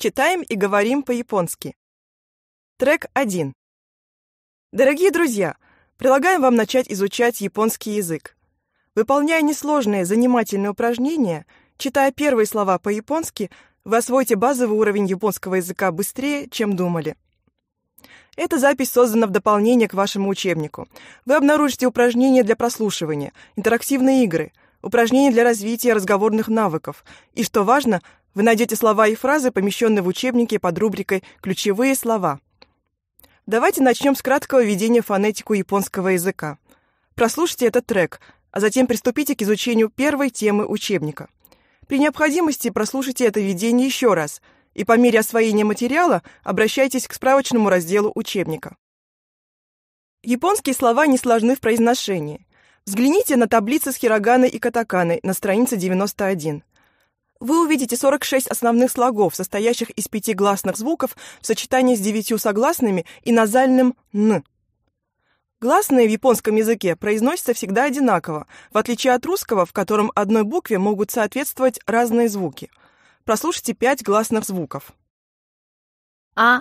Читаем и говорим по-японски. Трек 1. Дорогие друзья, предлагаем вам начать изучать японский язык. Выполняя несложные занимательные упражнения, читая первые слова по-японски, вы освоите базовый уровень японского языка быстрее, чем думали. Эта запись создана в дополнение к вашему учебнику. Вы обнаружите упражнения для прослушивания, интерактивные игры, упражнения для развития разговорных навыков и, что важно, вы найдете слова и фразы, помещенные в учебнике под рубрикой «Ключевые слова». Давайте начнем с краткого введения в фонетику японского языка. Прослушайте этот трек, а затем приступите к изучению первой темы учебника. При необходимости прослушайте это введение еще раз, и по мере освоения материала обращайтесь к справочному разделу учебника. Японские слова не сложны в произношении. Взгляните на таблицы с хироганой и катаканой на странице 91 вы увидите 46 основных слогов, состоящих из пяти гласных звуков в сочетании с девятью согласными и назальным «н». Гласные в японском языке произносятся всегда одинаково, в отличие от русского, в котором одной букве могут соответствовать разные звуки. Прослушайте пять гласных звуков. А,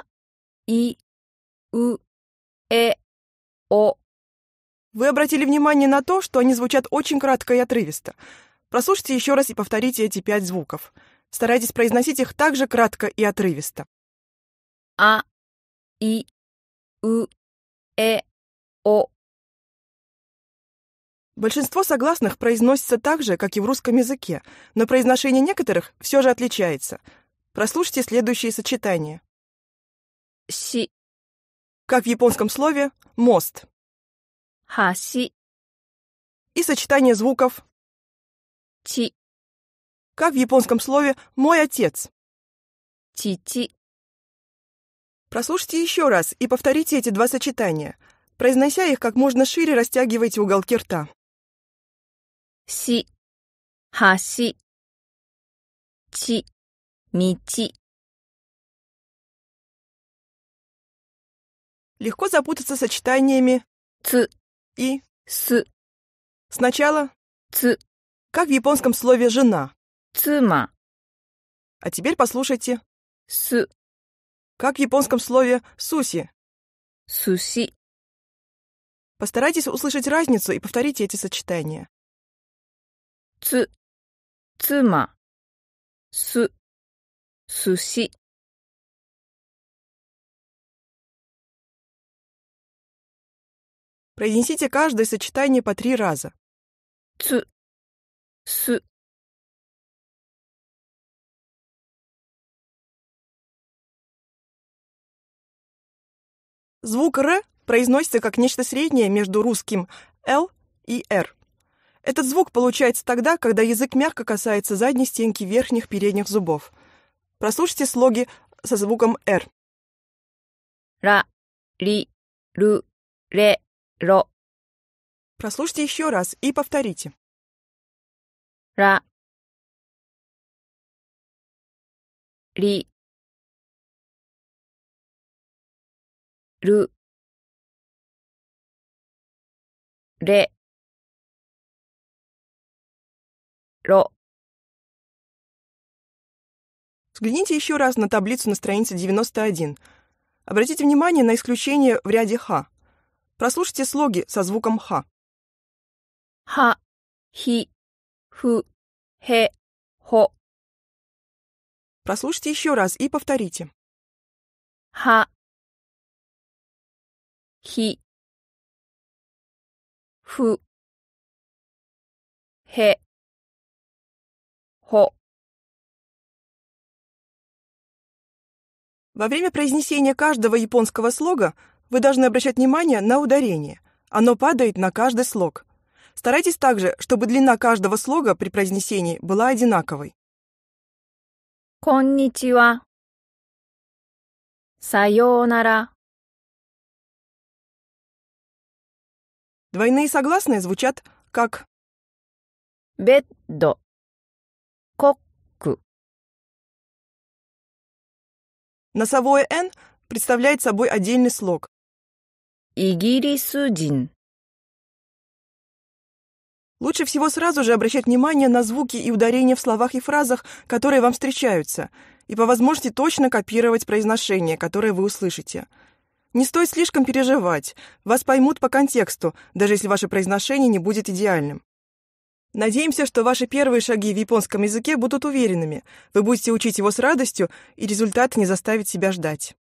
И, У, Э, О. Вы обратили внимание на то, что они звучат очень кратко и отрывисто. Прослушайте еще раз и повторите эти пять звуков. Старайтесь произносить их так же кратко и отрывисто. А, И, У, Э, О. Большинство согласных произносится так же, как и в русском языке, но произношение некоторых все же отличается. Прослушайте следующие сочетания. Си. Как в японском слове «мост». Хаси. И сочетание звуков Ти... Как в японском слове «мой отец»? Ти-ти. Прослушайте еще раз и повторите эти два сочетания. Произнося их как можно шире, растягивайте уголки рта. Си. ха си ти ми ти Легко запутаться сочетаниями ц и с. Сначала ц как в японском слове «жена»? Цима. А теперь послушайте. С. Как в японском слове «суси»? Суси. Постарайтесь услышать разницу и повторите эти сочетания. Ц. Цима. С. Суси. Произнесите каждое сочетание по три раза. Ц. С... Звук «р» произносится как нечто среднее между русским «л» и «р». Этот звук получается тогда, когда язык мягко касается задней стенки верхних передних зубов. Прослушайте слоги со звуком «р». Ра, ли, ру, ре, ро. Прослушайте еще раз и повторите. らりるれろ Взгляните еще раз на таблицу на странице 91. Обратите внимание на исключение в ряде «ха». Прослушайте слоги со звуком «ха». «Ха», «хи», Ху, хе, хо. Прослушайте еще раз и повторите. Ха. Хи. Фу. Хе. Хо. Во время произнесения каждого японского слога вы должны обращать внимание на ударение. Оно падает на каждый слог. Старайтесь также, чтобы длина каждого слога при произнесении была одинаковой. Конничива. Сайонара. Двойные согласные звучат как беддо, кокку. Носовое «н» представляет собой отдельный слог. Игирисудин. Лучше всего сразу же обращать внимание на звуки и ударения в словах и фразах, которые вам встречаются, и по возможности точно копировать произношение, которое вы услышите. Не стоит слишком переживать, вас поймут по контексту, даже если ваше произношение не будет идеальным. Надеемся, что ваши первые шаги в японском языке будут уверенными, вы будете учить его с радостью, и результат не заставит себя ждать.